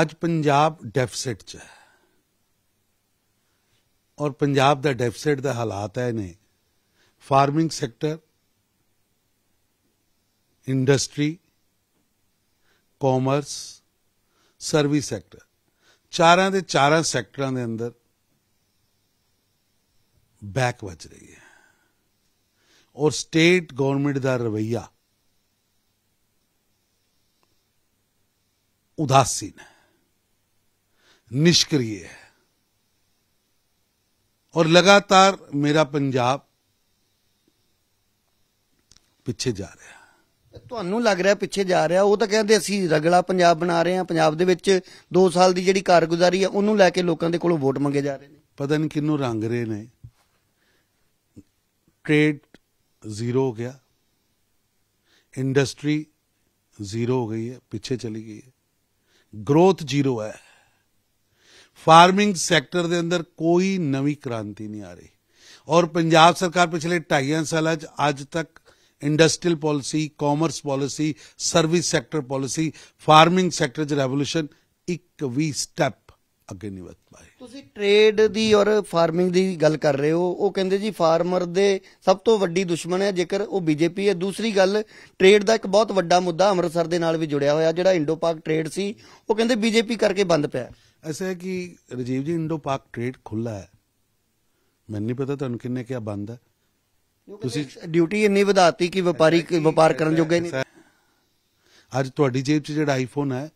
ਅੱਜ ਪੰਜਾਬ ਡੈਫਿਸਿਟ 'ਚ ਹੈ ਔਰ ਪੰਜਾਬ ਦਾ ਡੈਫਿਸਿਟ ਦਾ ਹਾਲਾਤ ਹੈ ਨੇ farming sector industry commerce service sector ਚਾਰਾਂ ਦੇ ਚਾਰਾਂ ਸੈਕਟਰਾਂ ਦੇ ਅੰਦਰ ਬੈਕ ਵੱਜ ਰਹੀ ਹੈ ਔਰ ਸਟੇਟ ਗਵਰਨਮੈਂਟ ਦਾ ਰਵਈਆ ਉਦਾਸੀਨ ਹੈ निष्क्रिय है और लगातार मेरा ਪੰਜਾਬ ਪਿੱਛੇ ਜਾ ਰਿਹਾ ਤੁਹਾਨੂੰ ਲੱਗ ਰਿਹਾ ਪਿੱਛੇ ਜਾ ਰਿਹਾ ਉਹ ਤਾਂ ਕਹਿੰਦੇ ਅਸੀਂ ਰਗੜਾ ਪੰਜਾਬ ਬਣਾ ਰਹੇ ਹਾਂ ਪੰਜਾਬ ਦੇ ਵਿੱਚ 2 ਸਾਲ ਦੀ ਜਿਹੜੀ ਕਾਰਗੁਜ਼ਾਰੀ ਆ ਉਹਨੂੰ ਲੈ ਕੇ ਲੋਕਾਂ ਦੇ ਕੋਲੋਂ ਵੋਟ ਮੰਗੇ ਜਾ ਰਹੇ ਨੇ ਪਤਾ ਨਹੀਂ ਕਿੰਨੂੰ ਰੰਗ ਰਹੇ ਨੇ ਟ੍ਰੇਡ ਜ਼ੀਰੋ ਹੋ ਗਿਆ ਇੰਡਸਟਰੀ ਜ਼ੀਰੋ ਹੋ ਗਈ ਹੈ ਪਿੱਛੇ ਚਲੀ ਗਈ ਹੈ ਗਰੋਥ ਜ਼ੀਰੋ ਹੈ ਫਾਰਮਿੰਗ ਸੈਕਟਰ ਦੇ ਅੰਦਰ ਕੋਈ ਨਵੀਂ ਕ੍ਰਾਂਤੀ ਨਹੀਂ ਆ ਰਹੀ ਔਰ ਪੰਜਾਬ ਸਰਕਾਰ ਪਿਛਲੇ 2.5 ਸਾਲਾਂ 'ਚ ਅੱਜ ਤੱਕ industrial policy commerce policy service sector policy farming sector 'ਚ ਰੈਵੋਲੂਸ਼ਨ ਇੱਕ ਵੀ ਸਟੈਪ ਅੱਗੇ ਨਹੀਂ ਵਧ ਪਾਈ ਤੁਸੀਂ ਟ੍ਰੇਡ ਦੀ ਔਰ ਫਾਰਮਿੰਗ ਦੀ ਗੱਲ ਕਰ ਰਹੇ ਹੋ ਉਹ ਕਹਿੰਦੇ ਜੀ ਫਾਰਮਰ ਦੇ ਸਭ ਤੋਂ ਵੱਡੀ ਦੁਸ਼ਮਣ ਹੈ ਜੇਕਰ ਉਹ ਬੀਜੇਪੀ ਹੈ ਦੂਸਰੀ ਗੱਲ ਟ੍ਰੇਡ ਦਾ ਇੱਕ ਬਹੁਤ ਵੱਡਾ ਮੁੱਦਾ ਅੰਮ੍ਰਿਤਸਰ ਦੇ ਨਾਲ ਵੀ ਜੁੜਿਆ ਹੋਇਆ ਜਿਹੜਾ ਇੰਡੋ ਪਾਕ ਟ੍ਰੇਡ ਸੀ ਉਹ ਕਹਿੰਦੇ ਬੀਜੇਪੀ ਕਰਕੇ ਬੰਦ ਪਿਆ ऐसा है कि राजीव जी इंडो पाक ट्रेड खुला ਹੈ ਮੈਨੂੰ ਨਹੀਂ ਪਤਾ ਤੁਹਾਨੂੰ ਕਿੰਨੇ ਕਿਆ ਬੰਦ ਹੈ ਤੁਸੀਂ ਡਿਊਟੀ ਇੰਨੀ ਵਧਾਤੀ ਕਿ ਵਪਾਰੀ ਵਪਾਰ ਕਰਨ ਜੋਗੇ ਨਹੀਂ ਅੱਜ ਤੁਹਾਡੀ ਜੇਬ 'ਚ ਜਿਹੜਾ ਆਈਫੋਨ ਹੈ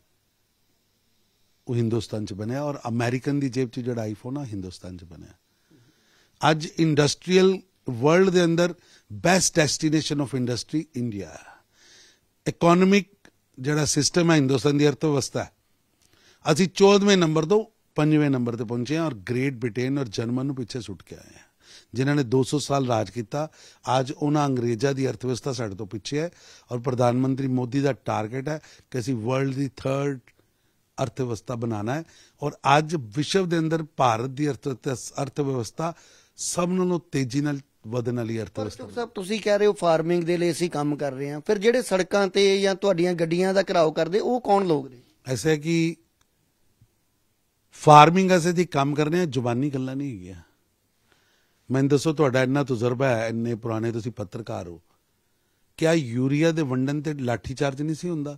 ਉਹ ਹਿੰਦੁਸਤਾਨ 'ਚ ਬਣਿਆ ਔਰ ਅਮਰੀਕਨ ਦੀ ਜੇਬ 'ਚ ਜਿਹੜਾ ਆਈਫੋਨ ਹੈ ਹਿੰਦੁਸਤਾਨ 'ਚ ਬਣਿਆ ਅੱਜ ਇੰਡਸਟਰੀਅਲ ਵਰਲਡ ਦੇ ਅੰਦਰ best destination of industry India economic ਜਿਹੜਾ ਸਿਸਟਮ ਹੈ ਹਿੰਦੁਸਤਾਨ ਦੀ ਅਰਥ ਵਿਵਸਥਾ ਅਸੀਂ 14ਵੇਂ ਨੰਬਰ ਤੋਂ 5ਵੇਂ ਨੰਬਰ ਤੇ ਪਹੁੰਚੇ ਹਾਂ ਔਰ ਗ੍ਰੇਟ ਬ੍ਰਿਟੇਨ ਔਰ ਜਰਮਨ ਨੂੰ ਪਿੱਛੇ ਛੁੱਟ ਕੇ ਆਏ ਹਾਂ ਜਿਨ੍ਹਾਂ ਨੇ 200 ਸਾਲ ਰਾਜ ਕੀਤਾ ਅੱਜ ਉਹਨਾਂ ਅੰਗਰੇਜ਼ਾਂ ਦੀ ਅਰਥਵਿਵਸਥਾ ਸਾਡੇ ਤੋਂ ਪਿੱਛੇ ਹੈ ਔਰ ਪ੍ਰਧਾਨ ਮੰਤਰੀ ਮੋਦੀ ਦਾ ਟਾਰਗੇਟ ਹੈ ਕਿ ਅਸੀਂ ਵਰਲਡ ਦੀ ਥਰਡ ਅਰਥਵਿਵਸਥਾ ਬਣਾਣਾ ਹੈ ਔਰ ਅੱਜ ਵਿਸ਼ਵ ਦੇ ਅੰਦਰ ਭਾਰਤ ਦੀ ਅਰਥਵਿਵਸਥਾ ਸਭ ਨੂੰ ਤੇਜ਼ੀ ਨਾਲ ਵਧਣ ਵਾਲੀ ਅਰਥਵਿਵਸਥਾ ਸਭ ਤੁਸੀਂ ਕਹਿ ਰਹੇ ਹੋ ਫਾਰਮਿੰਗ ਦੇ ਲਈ ਅਸੀਂ ਕੰਮ ਕਰ ਰਹੇ ਹਾਂ ਫਿਰ ਜਿਹੜੇ ਸੜਕਾਂ ਤੇ ਜਾਂ ਤੁਹਾਡੀਆਂ ਗੱਡੀਆਂ ਦਾ ਘਰਾਓ ਕਰਦੇ ਉਹ ਕੌਣ ਲੋਕ ਨੇ ਐਸਾ ਕਿ ਫਾਰਮਿੰਗ ਅਸੇ ਦੀ ਕੰਮ ਕਰਨੇ ਆ ਜ਼ੁਬਾਨੀ ਗੱਲਾਂ ਨਹੀਂ ਹੈਗੀਆਂ ਮੈਨੂੰ ਦੱਸੋ ਤੁਹਾਡਾ ਇੰਨਾ ਤਜਰਬਾ ਹੈ ਇੰਨੇ ਪੁਰਾਣੇ ਤੁਸੀਂ ਪੱਤਰਕਾਰ ਹੋ ਕਿਆ ਯੂਰੀਆ ਦੇ ਵੰਡਨ ਤੇ ਲਾਠੀ ਚਾਰਜ ਨਹੀਂ ਸੀ ਹੁੰਦਾ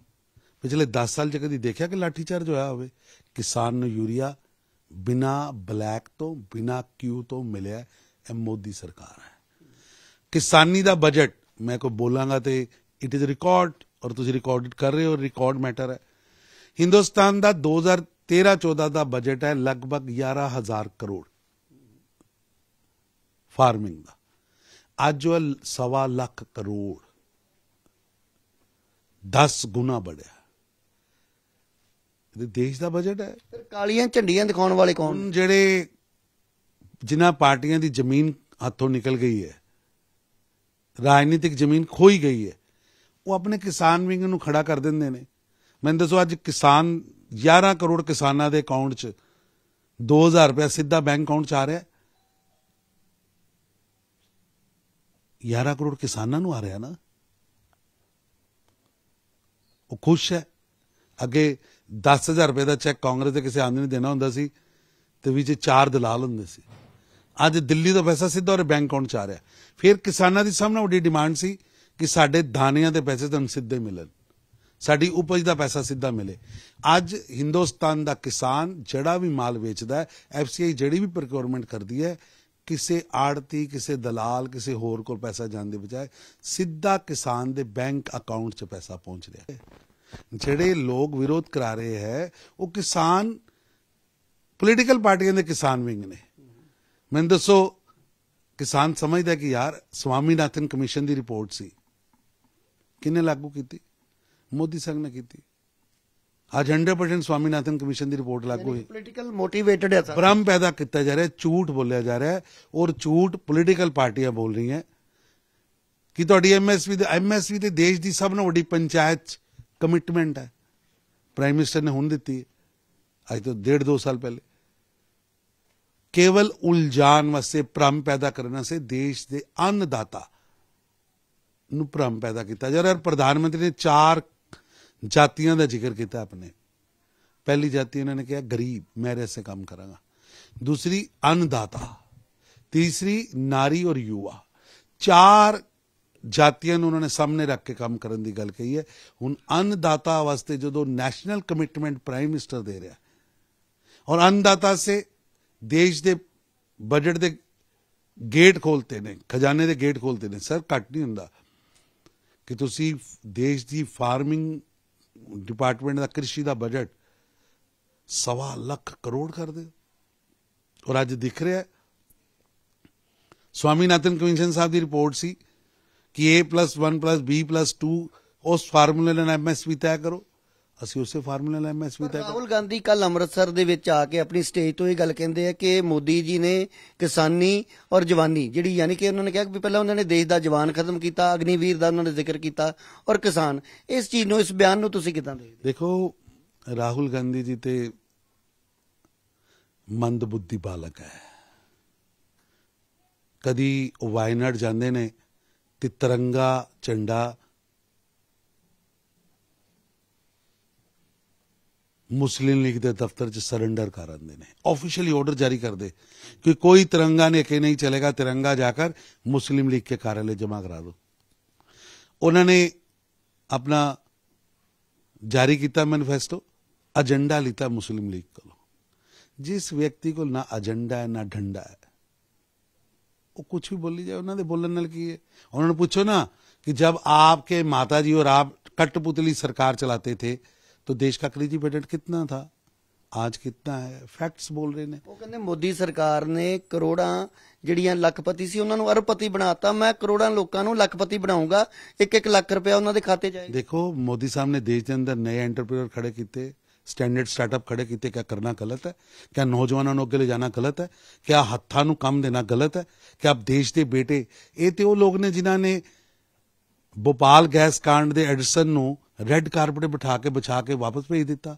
ਪਿਛਲੇ 10 ਸਾਲ ਚ ਕਦੀ ਦੇਖਿਆ ਕਿ ਲਾਠੀ ਚਾਰਜ ਹੋਇਆ ਹੋਵੇ ਕਿਸਾਨ ਨੂੰ ਯੂਰੀਆ ਬਿਨਾ ਬਲੈਕ ਤੋਂ ਬਿਨਾ ਕਿਊ ਤੋਂ ਮਿਲਿਆ ਐ ਮੋਦੀ ਸਰਕਾਰ ਹੈ ਕਿਸਾਨੀ ਦਾ ਬਜਟ ਮੈਂ ਕੋ ਬੋਲਾਂਗਾ ਤੇ ਇਟ ਇਜ਼ ਰਿਕਾਰਡ ਔਰ ਤੁਸੀਂ ਰਿਕਾਰਡਡ ਕਰ ਰਹੇ ਹੋ ਰਿਕਾਰਡ ਮੈਟਰ ਹੈ ਹਿੰਦੁਸਤਾਨ ਦਾ 2000 13-14 ਦਾ ਬਜਟ ਹੈ ਲਗਭਗ 11000 ਕਰੋੜ ਫਾਰਮਿੰਗ ਦਾ ਅੱਜ ਉਹ ਸਵਾ ਲੱਖ ਕਰੋੜ 10 ਗੁਣਾ ਵਧਿਆ ਇਹ ਦੇਸ਼ ਦਾ ਬਜਟ ਹੈ ਫਿਰ ਕਾਲੀਆਂ ਝੰਡੀਆਂ ਦਿਖਾਉਣ ਵਾਲੇ ਕੌਣ ਜਿਹੜੇ ਜਿਨ੍ਹਾਂ ਪਾਰਟੀਆਂ ਦੀ ਜ਼ਮੀਨ ਹੱਥੋਂ ਨਿਕਲ ਗਈ ਹੈ ਰਾਜਨੀਤਿਕ ਜ਼ਮੀਨ ਖੋਈ ਗਈ ਹੈ ਉਹ ਆਪਣੇ ਕਿਸਾਨ ਵਿੰਗ ਨੂੰ ਖੜਾ ਕਰ ਦਿੰਦੇ ਨੇ ਮੈਨੂੰ ਦੱਸੋ ਅੱਜ ਕਿਸਾਨ 11 ਕਰੋੜ ਕਿਸਾਨਾਂ ਦੇ ਅਕਾਊਂਟ 'ਚ 2000 ਰੁਪਏ ਸਿੱਧਾ ਬੈਂਕ ਅਕਾਊਂਟ 'ਚ ਆ ਰਿਹਾ 11 ਕਰੋੜ ਕਿਸਾਨਾਂ ਨੂੰ ਆ ਰਿਹਾ ਨਾ ਉਹ ਖੁਸ਼ ਹੈ ਅੱਗੇ 10000 ਰੁਪਏ ਦਾ ਚੈੱਕ ਕਾਂਗਰਸ ਦੇ ਕਿਸੇ ਆਦਮੀ ਨੇ ਦੇਣਾ ਹੁੰਦਾ ਸੀ ਤੇ ਵਿੱਚ ਚਾਰ ਦਲਾਲ ਹੁੰਦੇ ਸੀ ਅੱਜ ਦਿੱਲੀ ਤੋਂ ਪੈਸਾ ਸਿੱਧਾ ਉਹ ਬੈਂਕ ਅਕਾਊਂਟ 'ਚ ਆ ਰਿਹਾ ਫਿਰ ਕਿਸਾਨਾਂ ਦੀ ਸਾਹਮਣੇ ਵੱਡੀ ਡਿਮਾਂਡ ਸੀ ਕਿ ਸਾਡੇ ਦਾਣਿਆਂ ਦੇ ਪੈਸੇ ਤੁਹਾਨੂੰ ਸਿੱਧੇ ਮਿਲਣ ਸਾਡੀ ਉਪਜ ਦਾ ਪੈਸਾ ਸਿੱਧਾ ਮਿਲੇ ਅੱਜ ਹਿੰਦੁਸਤਾਨ ਦਾ ਕਿਸਾਨ ਜਿਹੜਾ ਵੀ ਮਾਲ ਵੇਚਦਾ ਹੈ ਐਫਸੀਆਈ ਜਿਹੜੀ ਵੀ ਪ੍ਰੋਕਿਊਰਮੈਂਟ ਕਰਦੀ ਹੈ ਕਿਸੇ ਆੜਤੀ ਕਿਸੇ ਦਲਾਲ ਕਿਸੇ ਹੋਰ ਕੋਲ ਪੈਸਾ ਜਾਣ ਦੇ ਬਜਾਏ ਸਿੱਧਾ ਕਿਸਾਨ ਦੇ ਬੈਂਕ ਅਕਾਊਂਟ 'ਚ ਪੈਸਾ ਪਹੁੰਚ ਰਿਹਾ ਹੈ ਜਿਹੜੇ ਲੋਕ ਵਿਰੋਧ ਕਰਾ ਰਹੇ ਹੈ ਉਹ ਕਿਸਾਨ ਪੋਲੀਟੀਕਲ ਪਾਰਟੀਆਂ ਦੇ ਕਿਸਾਨ ਵਿੰਗ ਨੇ ਮੈਨੂੰ ਦੱਸੋ ਕਿਸਾਨ ਸਮਝਦਾ ਕਿ ਯਾਰ ਨਾਥਨ ਕਮਿਸ਼ਨ ਦੀ ਰਿਪੋਰਟ ਸੀ ਕਿੰਨੇ ਲਾਗੂ ਕੀਤੀ ਮੋਦੀ ਸੰਘ ਨੇ ਕੀਤੀ ਅਜੰਡਾ 100% ਸਵਾਮੀਨਾਥਨ ਕਮਿਸ਼ਨ ਦੀ ਰਿਪੋਰਟ ਲਾਗੂ ਹੋਈ ਪੋਲੀਟੀਕਲ ਮੋਟੀਵੇਟਡ ਹੈ ਸਰ ਭ੍ਰਮ ਪੈਦਾ ਕੀਤਾ ਜਾ ਰਿਹਾ ਝੂਠ ਬੋਲਿਆ ਜਾ ਰਿਹਾ ਹੈ ਔਰ ਝੂਠ ਪੋਲੀਟੀਕਲ ਪਾਰਟੀਆਂ ਬੋਲ ਰਹੀਆਂ ਕਿ ਤੁਹਾਡੀ ਐਮਐਸਵੀ ਦੇ ਐਮਐਸਵੀ ਤੇ ਦੇਸ਼ ਦੀ ਸਭ ਤੋਂ ਵੱਡੀ ਪੰਚਾਇਤ ਕਮਿਟਮੈਂਟ ਹੈ ਪ੍ਰਾਈਮ ਮਿਨਿਸਟਰ ਨੇ ਹੁਣ ਦਿੱਤੀ ਅੱਜ ਤੋਂ ਡੇਢ ਦੋ ਸਾਲ ਪਹਿਲੇ ਕੇਵਲ ਉਲਝਾਨ ਵਸੇ ਭ੍ਰਮ ਪੈਦਾ ਕਰਨ ਸੇ ਦੇਸ਼ ਦੇ ਅੰਨਦਾਤਾ ਨੂੰ ਭ੍ਰਮ ਪੈਦਾ ਕੀਤਾ ਜਾ ਰਿਹਾ ਹੈ ਪ੍ਰਧਾਨ ਮੰਤਰੀ ਨੇ 4 ਜਾਤੀਆਂ ਦਾ ਜ਼ਿਕਰ ਕੀਤਾ ਆਪਨੇ ਪਹਿਲੀ ਜਾਤੀ ਉਹਨਾਂ ਨੇ ਕਿਹਾ ਗਰੀਬ ਮੈਂ ਐਸੇ ਕੰਮ ਕਰਾਂਗਾ ਦੂਸਰੀ ਅਨਦਾਤਾ ਤੀਸਰੀ ਨਾਰੀ ਔਰ ਯੁਵਾ ਚਾਰ ਜਾਤੀਆਂ ਨੂੰ ਉਹਨਾਂ ਨੇ ਸਾਹਮਣੇ ਰੱਖ ਕੇ ਕੰਮ ਕਰਨ ਦੀ ਗੱਲ ਕਹੀ ਹੈ ਹੁਣ ਅਨਦਾਤਾ ਵਾਸਤੇ ਜਦੋਂ ਨੈਸ਼ਨਲ ਕਮਿਟਮੈਂਟ ਪ੍ਰਾਈਮ ਮਿਨਿਸਟਰ ਦੇ ਰਿਹਾ ਔਰ ਅਨਦਾਤਾ ਸੇ ਦੇਸ਼ ਦੇ ਬਜਟ ਦੇ ਗੇਟ ਖੋਲਤੇ ਨੇ ਖਜ਼ਾਨੇ ਦੇ ਗੇਟ ਖੋਲਤੇ ਨੇ ਸਰ ਘੱਟ ਨਹੀਂ ਹੁੰਦਾ ਕਿ ਤੁਸੀਂ ਦੇਸ਼ ਦੀ ਫਾਰਮਿੰਗ ਡਿਪਾਰਟਮੈਂਟ ਦਾ ਕ੍ਰਿਸ਼ੀ ਦਾ ਬਜਟ ਸਵਾ ਲੱਖ ਕਰੋੜ ਕਰ ਦਿਓ ਔਰ ਅੱਜ ਦਿਖ ਰਿਹਾ ਸਵਾਮੀਨਾਥਨ ਕਮਿਸ਼ਨ ਸਾਹਿਬ ਦੀ ਰਿਪੋਰਟ ਸੀ ਕਿ A+1+B+2 ਉਸ ਫਾਰਮੂਲੇ ਨਾਲ ਐਮਐਸਪੀ ਤੈਅ ਕਰੋ ਅਸੀਂ ਉਸੇ ਫਾਰਮੂਲੇ ਨਾਲ ਐਮਐਸਪੀ ਤੱਕ ਰਾਹੁਲ ਗਾਂਧੀ ਕੱਲ ਅੰਮ੍ਰਿਤਸਰ ਦੇ ਵਿੱਚ ਆ ਕੇ ਆਪਣੀ ਸਟੇਜ ਤੋਂ ਇਹ ਗੱਲ ਕਹਿੰਦੇ ਆ ਕਿ ਮੋਦੀ ਜੀ ਨੇ ਕਿਸਾਨੀ ਔਰ ਜਵਾਨੀ ਜਿਹੜੀ ਯਾਨੀ ਕਿ ਉਹਨਾਂ ਨੇ ਕਿਹਾ ਕਿ ਪਹਿਲਾਂ ਉਹਨਾਂ ਨੇ ਦੇਸ਼ ਦਾ ਜਵਾਨ ਖਤਮ ਕੀਤਾ ਅਗਨੀਵੀਰ ਦਾ ਉਹਨਾਂ ਨੇ ਜ਼ਿਕਰ ਕੀਤਾ ਔਰ ਕਿਸਾਨ ਇਸ ਚੀਜ਼ ਨੂੰ ਇਸ ਬਿਆਨ ਨੂੰ ਤੁਸੀਂ ਕਿਦਾਂ ਦੇਖਦੇ ਦੇਖੋ ਰਾਹੁਲ ਗਾਂਧੀ ਜੀ ਤੇ ਮੰਦ ਬੁੱਧੀ ਬਾਲਕ ਹੈ ਕਦੀ ਵਾਇਨਰ ਜਾਂਦੇ ਨੇ ਤੇ ਤਿਰੰਗਾ ਝੰਡਾ ਮੁਸਲਿਮ ਲੀਗ ਦੇ ਦਫ਼ਤਰ 'ਚ ਸਰੈਂਡਰ ਕਰ ਦਿੰਦੇ ਨੇ ਆਫੀਸ਼ੀਅਲੀ ਆਰਡਰ ਜਾਰੀ ਕਰ ਦੇ ਕਿ ਕੋਈ ਤਿਰੰਗਾ ਨੇ ਕਿ ਨਹੀਂ ਚਲੇਗਾ ਤਿਰੰਗਾ ਜਾ ਕੇ ਮੁਸਲਿਮ ਲੀਗ ਕੇ ਕਾਰਲੇ ਜਮਾ ਕਰਾ ਦਿਓ ਉਹਨਾਂ ਨੇ ਆਪਣਾ ਜਾਰੀ ਕੀਤਾ manifesto agenda agenda Muslim League ਕੋਲ ਜਿਸ ਵਿਅਕਤੀ ਕੋਲ ਨਾ ਅਜੰਡਾ ਹੈ ਨਾ ਢੰਡਾ ਹੈ ਉਹ ਕੁਝ ਵੀ ਬੋਲੀ बोली ਉਹਨਾਂ ਦੇ ਬੋਲਣ ਨਾਲ ਕੀ ਹੈ ਉਹਨਾਂ ਨੂੰ ਪੁੱਛੋ ਨਾ ਕਿ ਜਦ ਆਪਕੇ ਮਾਤਾ ਜੀ ਔਰ ਆਪ ਕਟਪੁਤਲੀ ਸਰਕਾਰ ਚਲਾਤੇ ਥੇ तो देश का करीजी बजट कितना था आज कितना है ਫੈਕਟਸ ਬੋਲ ਰਹੇ ਨੇ ਉਹ ਕਹਿੰਦੇ ਮੋਦੀ ਸਰਕਾਰ ਨੇ ਕਰੋੜਾਂ ਜਿਹੜੀਆਂ ਲੱਖਪਤੀ ਸੀ ਉਹਨਾਂ ਨੂੰ ਅਰਬਪਤੀ ਬਣਾਤਾ ਮੈਂ ਕਰੋੜਾਂ ਲੋਕਾਂ ਨੂੰ ਲੱਖਪਤੀ ਬਣਾਉਂਗਾ 1-1 ਲੱਖ ਰੁਪਏ ਉਹਨਾਂ ਦੇ ਖਾਤੇ ਜਾਏ ਦੇਖੋ ਮੋਦੀ ਸਾਹਿਬ ਨੇ ਦੇਸ਼ ਦੇ ਅੰਦਰ ਨਏ ਐਂਟਰਪ੍ਰੀਨਰ ਖੜੇ ਕੀਤੇ ਸਟੈਂਡਰਡ ਸਟਾਰਟਅਪ ਖੜੇ ਕੀਤੇ ਕਿਆ ਕਰਨਾ ਗਲਤ ਹੈ ਕਿਆ ਨੌਜਵਾਨਾਂ ਨੂੰ ਅੱਗੇ ਲੈ ਜਾਣਾ ਗਲਤ ਹੈ ਕਿਆ ਹੱਥਾਂ ਨੂੰ ਕੰਮ ਦੇਣਾ ਗਲਤ ਹੈ ਕਿਆ ਆਪ ਦੇਸ਼ ਦੇ ਬੇਟੇ ਇਹ ਤੇ ਉਹ ਲੋਕ ਨੇ ਜਿਨ੍ਹਾਂ ਨੇ ਭੋਪਾਲ ਗੈਸ ਕਾਂਡ ਦੇ ਐਡਿਸਨ ਨੂੰ ਰੈੱਡ ਕਾਰਪਟ ਬਿਠਾ ਕੇ ਵਿਛਾ ਕੇ ਵਾਪਸ ਭੇਜ ਦਿੱਤਾ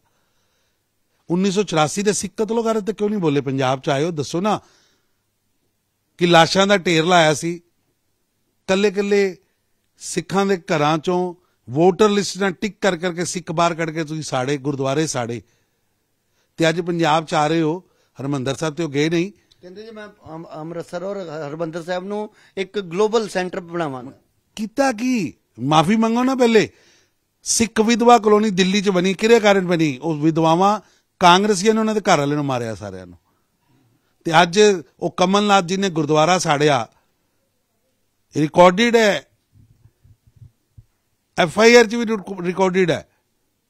1984 ਦੇ ਸਿੱਖ ਕਤਲੋ ਕਰੇ ਤੇ ਕਿਉਂ ਨਹੀਂ ਬੋਲੇ ਪੰਜਾਬ ਚ ਆਇਓ ਦੱਸੋ ਨਾ ਕਿ ਲਾਸ਼ਾਂ ਦਾ ਢੇਰ ਲਾਇਆ ਸੀ ਕੱਲੇ ਕੱਲੇ ਸਿੱਖਾਂ ਦੇ ਘਰਾਂ ਚੋਂ ਵੋਟਰ ਲਿਸਟ ਨਾਲ ਟਿਕ ਕਰ ਕਰਕੇ ਸਿੱਖ ਬਾਹਰ ਕੱਢ ਕੇ ਤੁਸੀਂ ਸਾੜੇ ਗੁਰਦੁਆਰੇ ਸਾੜੇ ਤੇ ਅੱਜ ਪੰਜਾਬ ਚ ਆ ਰਹੇ ਹੋ ਹਰਮੰਦਰ ਸਾਹਿਬ ਤੇ ਉਹ ਗਏ ਨਹੀਂ ਕਹਿੰਦੇ ਜੀ ਮੈਂ ਅੰਮ੍ਰਿਤਸਰ ਔਰ ਹਰਮੰਦਰ ਸਾਹਿਬ ਨੂੰ ਇੱਕ ਗਲੋਬਲ ਸੈਂਟਰ ਬਣਾਵਾਂਗਾ ਕੀਤਾ ਕੀ ਮਾਫੀ ਮੰਗੋ ਨਾ ਪਹਿਲੇ ਸਿੱਖ ਵਿਧਵਾ ਕਲੋਨੀ ਦਿੱਲੀ 'ਚ ਬਣੀ ਕਿਰੇ ਕਾਰਨ ਬਣੀ ਉਹ ਵਿਧਵਾਵਾਂ ਕਾਂਗਰਸੀਆਂ ਨੇ ਉਹਨਾਂ ਦੇ ਘਰ ਵਾਲੇ ਨੂੰ ਮਾਰਿਆ ਸਾਰਿਆਂ ਨੂੰ ਤੇ ਅੱਜ ਉਹ ਕਮਲਨਾਥ ਜੀ ਨੇ ਗੁਰਦੁਆਰਾ ਸਾੜਿਆ ਰਿਕਾਰਡਡ ਹੈ ਐਫ ਆਈ ਆਰ 'ਚ ਵੀ ਰਿਕਾਰਡਡ ਹੈ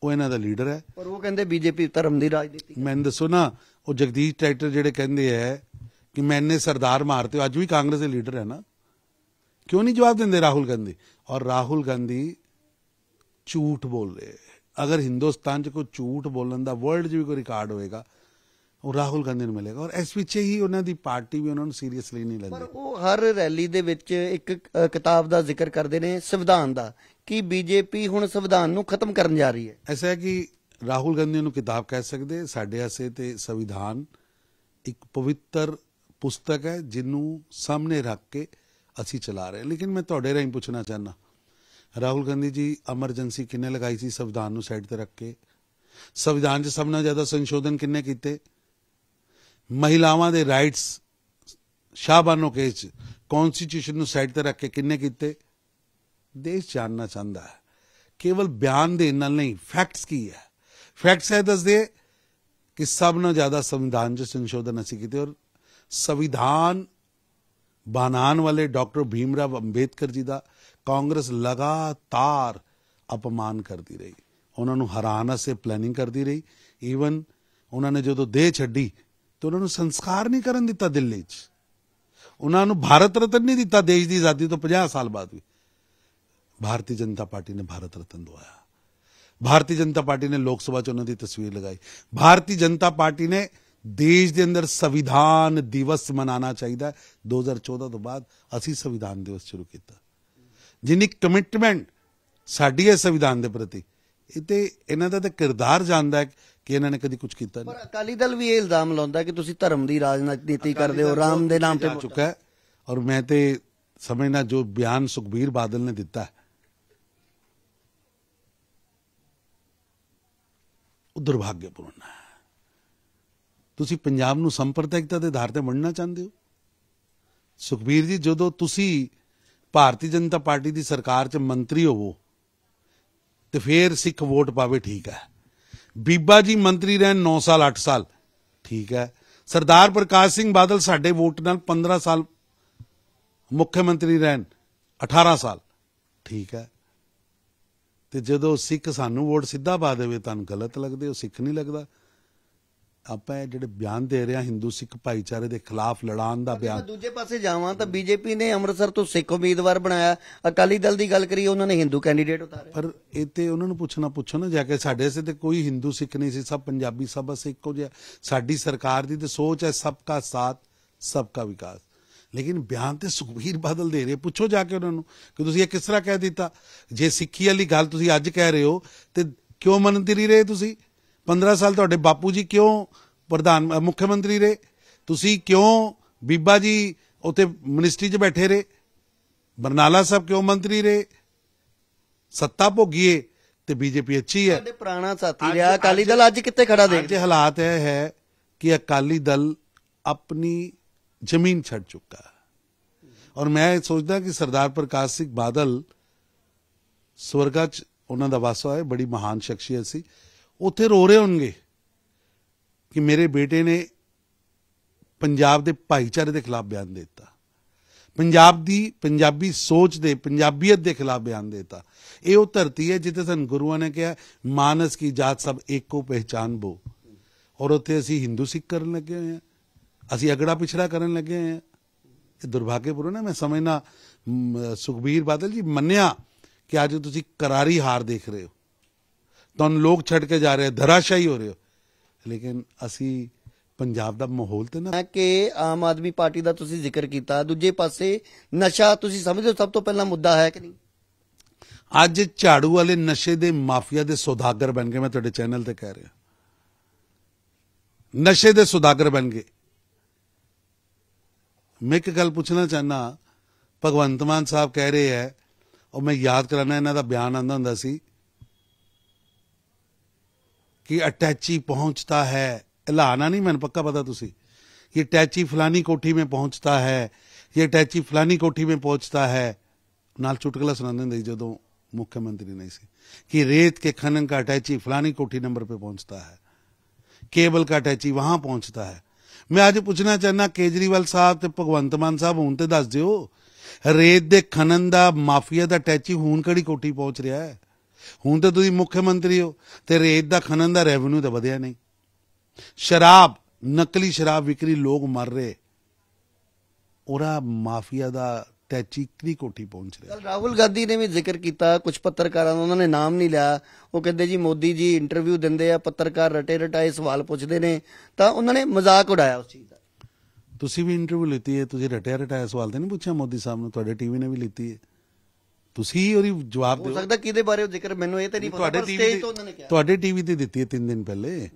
ਉਹ ਇਹਨਾਂ ਦਾ ਲੀਡਰ ਹੈ ਪਰ ਉਹ ਕਹਿੰਦੇ ਬੀਜੇਪੀ ਧਰਮ ਦੀ ਰਾਜਨੀਤੀ ਮੈਨੂੰ ਦੱਸੋ ਨਾ ਉਹ ਜਗਦੀਸ਼ ਟਰੈਕਟਰ ਜਿਹੜੇ ਕਹਿੰਦੇ ਐ ਕਿ ਮੈਨੇ ਸਰਦਾਰ ਮਾਰਤੇ ਅੱਜ ਵੀ ਕਾਂਗਰਸ ਦੇ ਲੀਡਰ ਹੈ ਨਾ ਕਿਉਂ ਨਹੀਂ ਜਵਾਬ ਦਿੰਦੇ ਰਾਹੁਲ ਗਾਂਧੀ ਔਰ ਰਾਹੁਲ ਗਾਂਧੀ ਝੂਠ ਬੋਲੇ ਅਗਰ ਹਿੰਦੁਸਤਾਨ 'ਚ ਕੋਈ ਝੂਠ ਬੋਲਣ ਦਾ ਵਰਲਡ 'ਚ ਵੀ ਕੋਈ ਰਿਕਾਰਡ ਹੋਏਗਾ ਉਹ ਰਾਹੁਲ ਗਾਂਧੀ ਨੂੰ ਮਿਲੇਗਾ ਔਰ ਇਸ ਵਿੱਚ ਹੀ ਉਹਨਾਂ ਦੀ ਪਾਰਟੀ ਵੀ ਉਹਨਾਂ ਨੂੰ ਸੀਰੀਅਸਲੀ ਨਹੀਂ ਲੈਂਦੀ ਪਰ ਉਹ ਹਰ ਰੈਲੀ ਦੇ ਵਿੱਚ ਇੱਕ ਕਿਤਾਬ ਦਾ ਜ਼ਿਕਰ ਕਰਦੇ ਨੇ ਸੰਵਿਧਾਨ ਦਾ ਕਿ ਬੀਜੇਪੀ ਹੁਣ ਸੰਵਿਧਾਨ ਨੂੰ ਖਤਮ ਕਰਨ ਜਾ ਰਹੀ ਹੈ ਐਸਾ ਹੈ ਕਿ ਰਾਹੁਲ ਗਾਂਧੀ ਨੂੰ ਕਿਤਾਬ ਕਹਿ ਸਕਦੇ ਸਾਡੇ ਅਸੇ ਤੇ ਸੰਵਿਧਾਨ ਇੱਕ ਪਵਿੱਤਰ ਪੁਸਤਕ ਹੈ ਜਿਹਨੂੰ ਸਾਹਮਣੇ ਰੱਖ ਕੇ ਅਸੀਂ ਚਲਾ ਰਹੇ ਲੇਕਿਨ ਮੈਂ ਤੁਹਾਡੇ ਰਾਹੀਂ ਪੁੱਛਣਾ ਚਾਹਨਾ ਰਾਹੁਲ ਗਾਂਧੀ ਜੀ ਐਮਰਜੈਂਸੀ ਕਿੰਨੇ ਲਗਾਈ ਸੀ ਸੰਵਿਧਾਨ ਨੂੰ ਸਾਈਡ ਤੇ ਰੱਖ ਕੇ ਸੰਵਿਧਾਨ 'ਚ ਸਭ ਨਾਲੋਂ ਜ਼ਿਆਦਾ ਸੰਸ਼ੋਧਨ ਕਿੰਨੇ ਕੀਤੇ ਮਹਿਲਾਵਾਂ ਦੇ ਰਾਈਟਸ ਸ਼ਾਬਾਨੋ ਕੇਸ 'ਚ ਕਨਸਟੀਟਿਊਸ਼ਨ ਨੂੰ ਸਾਈਡ ਤੇ ਰੱਖ ਕੇ ਕਿੰਨੇ ਕੀਤੇ ਦੇਸ਼ ਜਾਣਨਾ ਚਾਹੁੰਦਾ ਹੈ ਕੇਵਲ ਬਿਆਨ ਦੇ ਨਾਲ ਨਹੀਂ ਫੈਕਟਸ ਕੀ ਹੈ ਫੈਕਟਸ ਹੈ ਦੱਸਦੇ ਕਿ ਸਭ ਨਾਲੋਂ ਜ਼ਿਆਦਾ ਸੰਵਿਧਾਨ 'ਚ ਸੰਸ਼ੋਧਨ ਅਸੀਂ ਕੀਤੇ ਔਰ ਸੰਵਿਧਾਨ ਬਾਨਾਨ ਵਾਲੇ ਡਾਕਟਰ ਭੀਮਰਾਵ ਅੰਬੇਦਕਰ ਜੀ ਦਾ ਕਾਂਗਰਸ ਲਗਾਤਾਰ અપਮਾਨ ਕਰਦੀ ਰਹੀ ਉਹਨਾਂ ਨੂੰ ਹਰਾਨਾ ਸੇ ਪਲੈਨਿੰਗ ਕਰਦੀ ਰਹੀ ਈਵਨ ਉਹਨਾਂ ਨੇ ਜਦੋਂ ਦੇ ਛੱਡੀ ਤੇ ਉਹਨਾਂ ਨੂੰ ਸੰਸਕਾਰ ਨਹੀਂ ਕਰਨ ਦਿੱਤਾ ਦਿੱਲੀ 'ਚ ਉਹਨਾਂ ਨੂੰ ਭਾਰਤ ਰਤਨ ਨਹੀਂ ਦਿੱਤਾ ਦੇਸ਼ ਦੀ ਆਜ਼ਾਦੀ ਤੋਂ 50 ਸਾਲ ਬਾਅਦ ਵੀ ਭਾਰਤੀ ਜਨਤਾ ਪਾਰਟੀ ਨੇ ਭਾਰਤ ਰਤਨ ਦਵਾਇਆ ਭਾਰਤੀ ਜਨਤਾ ਪਾਰਟੀ ਨੇ ਲੋਕ ਸਭਾ 'ਚ ਉਹਨਾਂ ਦੀ ਤਸਵੀਰ ਲਗਾਈ ਭਾਰਤੀ ਜਨਤਾ ਪਾਰਟੀ ਨੇ ਦੇਸ਼ ਦੇ ਅੰਦਰ ਸੰਵਿਧਾਨ ਦਿਵਸ ਮਨਾਉਣਾ ਚਾਹੀਦਾ 2014 ਤੋਂ ਬਾਅਦ ਅਸੀਂ ਸੰਵਿਧਾਨ ਦਿਵਸ ਸ਼ੁਰੂ ਕੀਤਾ ਜਿੰਨੀ ਕਮਿਟਮੈਂਟ ਸਾਡੀ ਹੈ ਸੰਵਿਧਾਨ ਦੇ ਪ੍ਰਤੀ ਇਤੇ ਇਹਨਾਂ ਦਾ ਤਾਂ ਕਿਰਦਾਰ ਜਾਂਦਾ ਕਿ ਇਹਨਾਂ ਨੇ ਕਦੀ ਕੁਝ ਕੀਤਾ ਨਹੀਂ ਪਰ ਅਕਾਲੀ ਦਲ ਵੀ ਇਹ ਇਲਜ਼ਾਮ ਲਾਉਂਦਾ ਕਿ ਤੁਸੀਂ ਧਰਮ ਦੀ ਰਾਜਨੀਤੀ ਕਰਦੇ ਹੋ ਰਾਮ ਦੇ ਨਾਮ ਤੇ ਚੁੱਕਾ ਹੈ ਔਰ ਮੈਂ ਤੇ ਸਮਝਣਾ ਜੋ ਬਿਆਨ ਸੁਖਬੀਰ ਬਾਦਲ ਨੇ ਦਿੱਤਾ ਉਹ ਦੁਰਭਾਗਯਪੂਰਨ ਹੈ ਤੁਸੀਂ ਪੰਜਾਬ ਨੂੰ ਸੰਪਰਦਾਇਕਤਾ ਦੇ ਆਧਾਰ ਤੇ ਵੰਡਣਾ ਚਾਹੁੰਦੇ ਹੋ ਸੁਖਬੀਰ ਜੀ ਜਦੋਂ ਤੁਸੀਂ ਭਾਰਤੀ ਜਨਤਾ ਪਾਰਟੀ ਦੀ ਸਰਕਾਰ 'ਚ ਮੰਤਰੀ ਹੋਵੋ ਤੇ ਫੇਰ ਸਿੱਖ ਵੋਟ ਪਾਵੇ ਠੀਕ ਹੈ ਬੀਬਾ ਜੀ ਮੰਤਰੀ ਰਹਿਣ 9 ਸਾਲ 8 ਸਾਲ ਠੀਕ ਹੈ ਸਰਦਾਰ ਪ੍ਰਕਾਸ਼ ਸਿੰਘ ਬਾਦਲ ਸਾਡੇ ਵੋਟ ਨਾਲ 15 ਸਾਲ ਮੁੱਖ ਮੰਤਰੀ ਰਹਿਣ 18 ਸਾਲ ਠੀਕ ਹੈ ਤੇ ਜਦੋਂ ਸਿੱਖ ਸਾਨੂੰ ਵੋਟ ਸਿੱਧਾ ਪਾ ਦੇਵੇ ਤੁਹਾਨੂੰ ਗਲਤ ਲੱਗਦੇ ਉਹ ਸਿੱਖ ਨਹੀਂ ਲੱਗਦਾ ਆਪਾਂ ਜਿਹੜੇ ਬਿਆਨ ਦੇ ਰਹੇ ਹਿੰਦੂ ਸਿੱਖ ਭਾਈਚਾਰੇ ਦੇ ਖਿਲਾਫ ਲੜਾਂ ਦਾ ਬਿਆਨ ਦੂਜੇ ਪਾਸੇ ਜਾਵਾਂ ਤਾਂ ਬੀਜੇਪੀ ਨੇ ਅੰਮ੍ਰਿਤਸਰ ਤੋਂ ਸਿੱਖ ਉਮੀਦਵਾਰ ਬਣਾਇਆ ਅਕਾਲੀ ਦਲ ਦੀ ਗੱਲ ਕਰੀ ਉਹਨਾਂ ਨੇ ਹਿੰਦੂ ਕੈਂਡੀਡੇਟ ਉਤਾਰੇ ਪਰ ਇਹ ਤੇ ਉਹਨਾਂ ਨੂੰ ਪੁੱਛਣਾ ਪੁੱਛਣ ਜਾ ਕੇ ਸਾਡੇ ਸੇ ਤੇ ਕੋਈ ਹਿੰਦੂ ਸਿੱਖ ਨਹੀਂ ਸੀ ਸਭ ਪੰਜਾਬੀ ਸਭ ਬਸ ਇੱਕੋ ਜਿਹਾ ਸਾਡੀ ਸਰਕਾਰ ਦੀ ਤੇ ਸੋਚ ਹੈ ਸਭ ਦਾ ਸਾਥ ਸਭ ਦਾ ਵਿਕਾਸ ਲੇਕਿਨ ਬਿਆਨ ਤੇ ਸੁਖਵੀਰ ਬਾਦਲ ਦੇ ਰਹੇ ਪੁੱਛੋ ਜਾ ਕੇ ਉਹਨਾਂ ਨੂੰ ਕਿ ਤੁਸੀਂ ਇਹ ਕਿਸ ਤਰ੍ਹਾਂ ਕਹਿ ਦਿੱਤਾ ਜੇ ਸਿੱਖੀ ਵਾਲੀ ਗੱਲ ਤੁਸੀਂ ਅੱਜ ਕਹਿ ਰਹੇ ਹੋ ਤੇ ਕਿਉਂ ਮੰਨਦੇ ਰਹੇ ਤੁਸੀਂ 15 ਸਾਲ ਤੁਹਾਡੇ ਬਾਪੂ ਜੀ ਕਿਉਂ ਪ੍ਰਧਾਨ ਮੁੱਖ ਮੰਤਰੀ ਰਹੇ ਤੁਸੀਂ ਕਿਉਂ ਬੀਬਾ ਜੀ ਉੱਥੇ ਮਿਨਿਸਟਰੀ 'ਚ ਬੈਠੇ ਰਹੇ ਬਰਨਾਲਾ ਸਾਹਿਬ ਕਿਉਂ ਮੰਤਰੀ ਰਹੇ ਸੱਤਾ ਭੋਗੀਏ ਤੇ ਬੀਜੇਪੀ ਅੱਛੀ ਹੈ ਸਾਡੇ ਪੁਰਾਣਾ ਸਾਥੀ ਰਿਹਾ ਅਕਾਲੀ ਦਲ ਅੱਜ ਕਿੱਥੇ ਖੜਾ ਦੇਖਦੇ ਹਾਲਾਤ ਇਹ ਹੈ ਕਿ ਅਕਾਲੀ ਦਲ ਆਪਣੀ ਜ਼ਮੀਨ ਛੱਡ ਚੁੱਕਾ ਔਰ ਮੈਂ ਸੋਚਦਾ ਕਿ ਸਰਦਾਰ ਪ੍ਰਕਾਸ਼ ਸਿੰਘ ਬਾਦਲ ਸਵਰਗਾਚ ਚ ਉਹਨਾਂ ਦਾ ਵਾਸਾ ਹੈ ਬੜੀ ਮਹਾਨ ਸ਼ਖਸੀਅਤ ਸੀ ਉੱਥੇ ਰੋ ਰਹੇ ਹੋਣਗੇ ਕਿ ਮੇਰੇ ਬੇਟੇ ਨੇ ਪੰਜਾਬ ਦੇ ਭਾਈਚਾਰੇ ਦੇ ਖਿਲਾਫ ਬਿਆਨ ਦਿੱਤਾ ਪੰਜਾਬ ਦੀ ਪੰਜਾਬੀ ਸੋਚ ਦੇ ਪੰਜਾਬੀਅਤ ਦੇ ਖਿਲਾਫ ਬਿਆਨ ਦਿੱਤਾ ਇਹ ਉਹ ਧਰਤੀ ਹੈ ਜਿੱਥੇ ਸਨ ਗੁਰੂਆਂ ਨੇ ਕਿਹਾ ਮਾਨਸ ਕੀ ਜਾਤ ਸਭ ਇੱਕੋ ਪਹਿਚਾਨ ਬੋ ਔਰ ਉੱਥੇ ਅਸੀਂ ਹਿੰਦੂ ਸਿੱਖ ਕਰਨ ਲੱਗੇ ਹੋਏ ਆ ਅਸੀਂ ਅਗੜਾ ਪਿਛੜਾ ਕਰਨ ਲੱਗੇ ਹੋਏ ਆ ਇਹ ਦੁਰਭਾਗਯਪੂਰਨ ਨਾ ਮੈਂ ਸਮਝਣਾ ਸੁਖਬੀਰ ਬਾਦਲ ਜੀ ਮੰਨਿਆ ਕਿ ਅੱਜ ਤੁਸੀਂ ਕਰਾਰੀ ਹਾਰ ਦੇਖ ਰਹੇ ਹੋ ਤੁਹਾਨੂੰ ਲੋਕ ਛੱਡ ਕੇ ਜਾ ਰਹੇ ਧਰਾਸ਼ਾਈ ਹੋ ਰਹੇ ਲੇਕਿਨ ਅਸੀਂ ਪੰਜਾਬ ਦਾ ਮਾਹੌਲ ਤੇ ਨਾ ਕਿ ਆਮ ਆਦਮੀ ਪਾਰਟੀ ਦਾ ਤੁਸੀਂ ਜ਼ਿਕਰ ਕੀਤਾ ਦੂਜੇ ਪਾਸੇ ਨਸ਼ਾ ਤੁਸੀਂ ਸਮਝਦੇ ਸਭ ਤੋਂ ਪਹਿਲਾ ਮੁੱਦਾ ਹੈ ਕਿ ਨਹੀਂ ਅੱਜ ਝਾੜੂ ਵਾਲੇ ਨਸ਼ੇ ਦੇ ਮਾਫੀਆ ਦੇ ਸੌਦਾਗਰ ਬਣ ਗਏ ਮੈਂ ਤੁਹਾਡੇ ਚੈਨਲ ਤੇ ਕਹਿ ਰਿਹਾ ਨਸ਼ੇ ਦੇ ਸੌਦਾਗਰ ਬਣ ਗਏ ਮੈਂ ਇੱਕ ਗੱਲ ਪੁੱਛਣਾ ਚਾਹਨਾ ਭਗਵੰਤ ਮਾਨ ਸਾਹਿਬ ਕਹਿ ਰਹੇ ਹੈ ਉਹ ਮੈਂ ਯਾਦ ਕਰਾਣਾ ਇਹਨਾਂ ਦਾ ਬਿਆਨ ਆਂਦਾ ਹੁੰਦਾ ਸੀ कि अटैची पहुंचता है लाना नहीं मैं पक्का पता तुसी ये अटैची फलानी कोठी में पहुंचता है ये अटैची फलानी कोठी में पहुंचता है नाल चुटकला सुनाते नहीं जो मुख्यमंत्री नहीं सी कि रेत के खनन का अटैची फलानी कोठी नंबर पे पहुंचता है केबल का अटैची वहां पहुंचता है मैं आज पूछना चाहना केजरीवाल साहब ते भगवंत मान साहब हूं तो दस दौ रेत के खनन का माफिया का अटैची हूं कड़ी कोठी पहुंच रहा है ਹੁਣ ਤਾਂ ਤੁਸੀਂ ਮੁੱਖ ਮੰਤਰੀ ਹੋ ਤੇ ਰੇਤ ਦਾ ਖਨਨ ਦਾ ਰੈਵਨਿਊ ਤਾਂ ਵਧਿਆ ਨਹੀਂ ਸ਼ਰਾਬ ਨਕਲੀ ਸ਼ਰਾਬ ਵਿਕਰੀ ਲੋਕ ਮਰ ਰਹੇ ਉਹਰਾ ਮਾਫੀਆ ਦਾ ਤੇ ਕਿਹਦੀ ਕੋਠੀ ਪਹੁੰਚ ਰਿਹਾ ਰਾਹੁਲ ਗਾਂਧੀ ਨੇ ਵੀ ਜ਼ਿਕਰ ਕੀਤਾ ਕੁਝ ਪੱਤਰਕਾਰਾਂ ਦਾ ਉਹਨਾਂ ਨੇ ਨਾਮ ਨਹੀਂ ਲਿਆ ਉਹ ਕਹਿੰਦੇ ਜੀ ਮੋਦੀ ਜੀ ਇੰਟਰਵਿਊ ਦਿੰਦੇ ਆ ਪੱਤਰਕਾਰ ਰਟੇ ਰਟਾਏ ਸਵਾਲ ਪੁੱਛਦੇ ਨੇ ਤਾਂ ਉਹਨਾਂ ਨੇ ਮਜ਼ਾਕ ਉਡਾਇਆ ਉਸ ਚੀਜ਼ ਦਾ ਤੁਸੀਂ ਵੀ ਇੰਟਰਵਿਊ ਲਈਤੀ ਹੈ ਤੁਸੀਂ ਰਟੇ ਰਟਾਏ ਸਵਾਲ ਤੇ ਨਹੀਂ ਪੁੱਛਿਆ ਮੋਦੀ ਸਾਹਿਬ ਨੂੰ ਤੁਹਾਡੇ ਟੀਵੀ ਨੇ ਵੀ ਲਈਤੀ ਹੈ ਤੁਸੀਂ ਉਹਦੀ ਜਵਾਬ ਦਿਓ ਹੋ ਸਕਦਾ ਕਿਹਦੇ ਬਾਰੇ ਉਹ ਜ਼ਿਕਰ ਮੈਨੂੰ ਇਹ ਤੇ ਨਹੀਂ ਪਤਾ ਤੁਹਾਡੇ ਟੀਵੀ ਤੇ ਤੁਹਾਡੇ ਟੀਵੀ ਤੇ ਦਿੱਤੀ ਹੈ 3 ਦਿਨ ਪਹਿਲੇ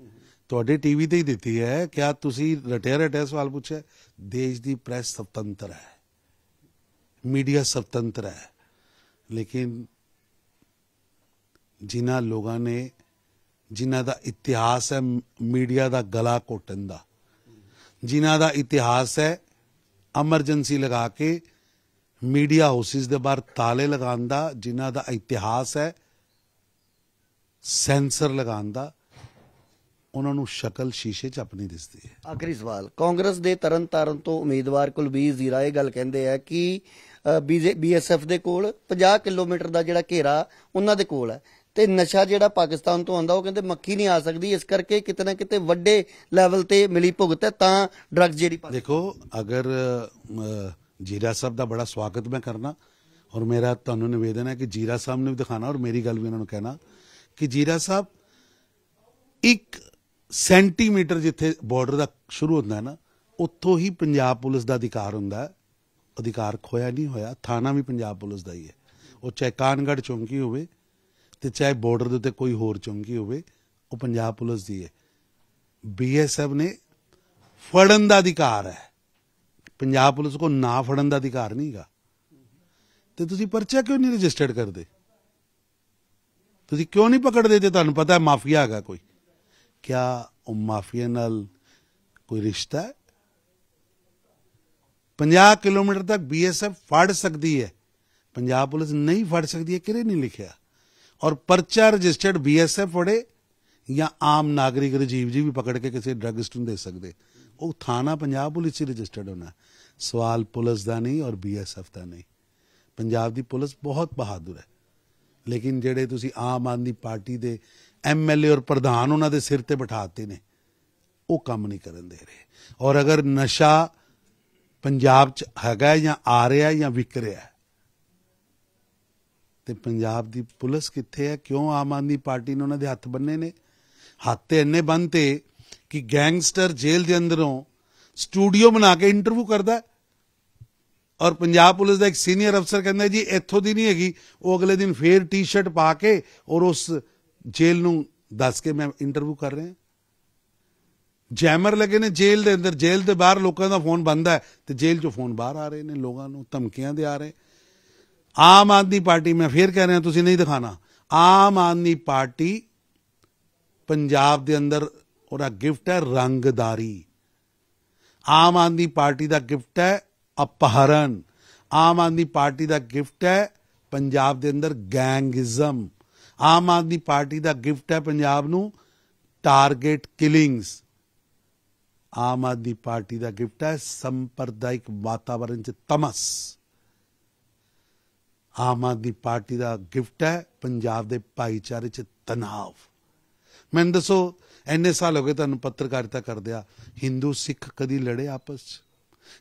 ਤੁਹਾਡੇ ਟੀਵੀ ਤੇ ਹੀ ਦਿੱਤੀ ਹੈ ਕਿਆ ਤੁਸੀਂ ਰਟਿਆ ਰਟਿਆ ਸਵਾਲ ਪੁੱਛਿਆ ਦੇਸ਼ ਦੀ ਪ੍ਰੈਸ ਸੁਤੰਤਰ ਹੈ ਮੀਡੀਆ ਸੁਤੰਤਰ ਹੈ ਲੇਕਿਨ ਜਿਨ੍ਹਾਂ ਲੋਕਾਂ ਨੇ ਜਿਨ੍ਹਾਂ ਦਾ ਇਤਿਹਾਸ ਹੈ ਮੀਡੀਆ ਦਾ ਗਲਾ ਘੋਟਣ ਦਾ ਜਿਨ੍ਹਾਂ ਦਾ ਇਤਿਹਾਸ ਹੈ ਐਮਰਜੈਂਸੀ ਲਗਾ ਕੇ ਮੀਡੀਆ ਹਾਊਸਿਸ ਦੇ ਬਾਹਰ ਤਾਲੇ ਲਗਾਉਂਦਾ ਜਿਨ੍ਹਾਂ ਦਾ ਇਤਿਹਾਸ ਹੈ ਸੈਂਸਰ ਲਗਾਉਂਦਾ ਉਹਨਾਂ ਨੂੰ ਸ਼ਕਲ ਸ਼ੀਸ਼ੇ 'ਚ ਆਪਣੀ ਦਿਸਦੀ ਹੈ ਆਖਰੀ ਸਵਾਲ ਕਾਂਗਰਸ ਦੇ ਤਰਨ ਤਾਰਨ ਤੋਂ ਉਮੀਦਵਾਰ ਕੁਲਬੀਰ ਜ਼ੀਰਾ ਇਹ ਗੱਲ ਕਹਿੰਦੇ ਆ ਕਿ ਬੀਐਸਐਫ ਦੇ ਕੋਲ 50 ਕਿਲੋਮੀਟਰ ਦਾ ਜਿਹੜਾ ਘੇਰਾ ਉਹਨਾਂ ਦੇ ਕੋਲ ਹੈ ਤੇ ਨਸ਼ਾ ਜਿਹੜਾ ਪਾਕਿਸਤਾਨ ਤੋਂ ਆਉਂਦਾ ਉਹ ਕਹਿੰਦੇ ਮੱਖੀ ਨਹੀਂ ਆ ਸਕਦੀ ਇਸ ਕਰਕੇ ਕਿਤਨਾ ਕਿਤੇ ਵੱਡੇ ਲੈਵਲ ਤੇ ਮਿਲੀ ਭੁਗਤ ਹੈ ਤਾਂ ਡਰਗ ਜਿਹੜੀ ਦੇਖੋ ਅਗਰ ਜੀਰਾ ਸਾਹਿਬ ਦਾ ਬੜਾ ਸਵਾਗਤ ਮੈਂ ਕਰਨਾ ਔਰ ਮੇਰਾ ਤੁਹਾਨੂੰ ਨਿਵੇਦਨ ਹੈ ਕਿ ਜੀਰਾ ਸਾਹਿਬ ਨੂੰ ਵੀ ਦਿਖਾਣਾ ਔਰ ਮੇਰੀ ਗੱਲ ਵੀ ਉਹਨਾਂ ਨੂੰ ਕਹਿਣਾ ਕਿ ਜੀਰਾ ਸਾਹਿਬ ਇੱਕ ਸੈਂਟੀਮੀਟਰ ਜਿੱਥੇ ਬਾਰਡਰ ਦਾ ਸ਼ੁਰੂ ਹੁੰਦਾ ਹੈ ਨਾ ਉੱਥੋਂ ਹੀ ਪੰਜਾਬ ਪੁਲਿਸ ਦਾ ਅਧਿਕਾਰ ਹੁੰਦਾ ਹੈ ਅਧਿਕਾਰ ਖੋਇਆ ਨਹੀਂ ਹੋਇਆ ਥਾਣਾ ਵੀ ਪੰਜਾਬ ਪੁਲਿਸ ਦਾ ਹੀ ਹੈ ਉਹ ਚਾਹੇ ਕਾਨਗੜ ਚੌਂਕੀ ਹੋਵੇ ਤੇ ਚਾਹੇ ਬਾਰਡਰ ਦੇ ਉੱਤੇ ਕੋਈ ਹੋਰ ਚੌਂਕੀ ਹੋਵੇ ਉਹ ਪੰਜਾਬ ਪੁਲਿਸ ਦੀ ਹੈ ਬੀਐਸਐਫ ਨੇ ਫੜਨ ਦਾ ਅਧਿਕਾਰ ਹੈ ਪੰਜਾਬ ਪੁਲਿਸ ਕੋ ਨਾ ਫੜਨ ਦਾ ਅਧਿਕਾਰ ਨਹੀਂਗਾ ਤੇ ਤੁਸੀਂ ਪਰਚਾ ਕਿਉਂ ਨਹੀਂ ਰਜਿਸਟਰਡ ਕਰਦੇ ਤੁਸੀਂ ਕਿਉਂ ਨਹੀਂ ਪਕੜਦੇ ਤੇ ਤੁਹਾਨੂੰ ਪਤਾ ਹੈ ਮਾਫੀਆ ਹੈਗਾ ਕੋਈ ਕਿਆ ਉਹ ਮਾਫੀਆ ਨਾਲ ਕੋਈ ਰਿਸ਼ਤਾ ਹੈ 50 ਕਿਲੋਮੀਟਰ ਤੱਕ ਬੀਐਸਐਫ ਫੜ ਸਕਦੀ ਹੈ ਪੰਜਾਬ ਪੁਲਿਸ ਨਹੀਂ ਫੜ ਸਕਦੀ ਹੈ ਕਿਰੇ ਨਹੀਂ ਲਿਖਿਆ ਔਰ ਪਰਚਾ ਰਜਿਸਟਰਡ ਬੀਐਸਐਫ ਫੜੇ ਜਾਂ ਆਮ ਨਾਗਰਿਕ ਰਜੀਵ ਜੀ ਵੀ ਪਕੜ ਕੇ ਕਿਸੇ ਡਰਗਿਸਟ ਨੂੰ ਦੇ ਸਕਦੇ ਉਹ ਥਾਣਾ ਪੰਜਾਬ ਪੁਲਿਸ ਹੀ ਰਜਿਸਟਰਡ ਹੋਣਾ ਸਵਾਲ ਪੁਲਿਸ ਦਾ ਨਹੀਂ ਔਰ ਬੀਐਸਐਫ ਦਾ ਨਹੀਂ ਪੰਜਾਬ ਦੀ ਪੁਲਿਸ ਬਹੁਤ ਬਹਾਦਰ ਹੈ ਲੇਕਿਨ ਜਿਹੜੇ ਤੁਸੀਂ ਆਮ ਆਦਮੀ ਪਾਰਟੀ ਦੇ ਐਮਐਲਏ ਔਰ ਪ੍ਰਧਾਨ ਉਹਨਾਂ ਦੇ ਸਿਰ ਤੇ ਬਿਠਾਤੇ ਨੇ ਉਹ ਕੰਮ ਨਹੀਂ ਕਰਨ ਦੇ ਰਹੇ ਔਰ ਅਗਰ ਨਸ਼ਾ ਪੰਜਾਬ 'ਚ ਹੈਗਾ ਜਾਂ ਆ ਰਿਹਾ ਜਾਂ ਵਿਕ ਰਿਹਾ ਤੇ ਪੰਜਾਬ ਦੀ ਪੁਲਿਸ ਕਿੱਥੇ ਹੈ ਕਿਉਂ ਆਮ ਆਦਮੀ ਪਾਰਟੀ ਨੇ ਉਹਨਾਂ ਦੇ ਹੱਥ ਬੰਨੇ ਨੇ ਹੱਥ ਤੇ ਇੰਨੇ ਬੰਨਤੇ ਕਿ ਗੈਂਗਸਟਰ ਜੇਲ੍ਹ ਦੇ ਅੰਦਰੋਂ ਸਟੂਡੀਓ ਬਣਾ ਕੇ ਇੰਟਰਵਿਊ ਕਰਦਾ ਔਰ ਪੰਜਾਬ ਪੁਲਿਸ ਦਾ ਇੱਕ ਸੀਨੀਅਰ ਅਫਸਰ ਕਹਿੰਦਾ ਜੀ ਇੱਥੋਂ ਦੀ ਨਹੀਂ ਹੈਗੀ ਉਹ ਅਗਲੇ ਦਿਨ ਫੇਰ ਟੀ-ਸ਼ਰਟ ਪਾ ਕੇ ਔਰ ਉਸ ਜੇਲ੍ਹ ਨੂੰ ਦੱਸ ਕੇ ਮੈਂ ਇੰਟਰਵਿਊ ਕਰ ਰਿਹਾ ਜੈਮਰ ਲੱਗੇ ਨੇ ਜੇਲ੍ਹ ਦੇ ਅੰਦਰ ਜੇਲ੍ਹ ਦੇ ਬਾਹਰ ਲੋਕਾਂ ਦਾ ਫੋਨ ਬੰਦ ਹੈ ਤੇ ਜੇਲ੍ਹ 'ਚੋਂ ਫੋਨ ਬਾਹਰ ਆ ਰਹੇ ਨੇ ਲੋਕਾਂ ਨੂੰ ਧਮਕੀਆਂ ਦੇ ਆ ਰਹੇ ਆਮ ਆਦਮੀ ਪਾਰਟੀ ਮੈਂ ਫੇਰ ਕਹਿ ਰਿਹਾ ਤੁਸੀਂ ਨਹੀਂ ਦਿਖਾਣਾ ਆਮ ਆਦਮੀ ਪਾਰਟੀ ਪੰਜਾਬ ਦੇ ਅੰਦਰ ਉਹਦਾ ਗਿਫਟ ਹੈ ਰੰਗਦਾਰੀ ਆਮ ਆਦਮੀ ਪਾਰਟੀ ਦਾ ਗਿਫਟ ਹੈ ਅਪਹਰਨ ਆਮ ਆਦਮੀ ਪਾਰਟੀ ਦਾ ਗਿਫਟ ਹੈ ਪੰਜਾਬ ਦੇ ਅੰਦਰ ਗੈਂਗਿਜ਼ਮ ਆਮ ਆਦਮੀ ਪਾਰਟੀ ਦਾ ਗਿਫਟ ਹੈ ਪੰਜਾਬ ਨੂੰ ਟਾਰਗੇਟ ਕਿਲਿੰਗਸ ਆਮ ਆਦਮੀ ਪਾਰਟੀ ਦਾ ਗਿਫਟ ਹੈ ਸੰਪਰਦਾਇਕ ਵਾਤਾਵਰਣ 'ਚ ਤਮਸ ਆਮ ਆਦਮੀ ਪਾਰਟੀ ਦਾ ਗਿਫਟ ਹੈ ਪੰਜਾਬ ਦੇ ਭਾਈਚਾਰੇ 'ਚ ਤਣਾਅ ਮੈਨੂੰ ਦੱਸੋ ਐਨੇ ਸਾਲ ਹੋ ਗਏ ਤੁਹਾਨੂੰ ਪੱਤਰਕਾਰਤਾ ਕਰਦਿਆ ਹਿੰਦੂ ਸਿੱਖ ਕਦੀ ਲੜੇ ਆਪਸ ਚ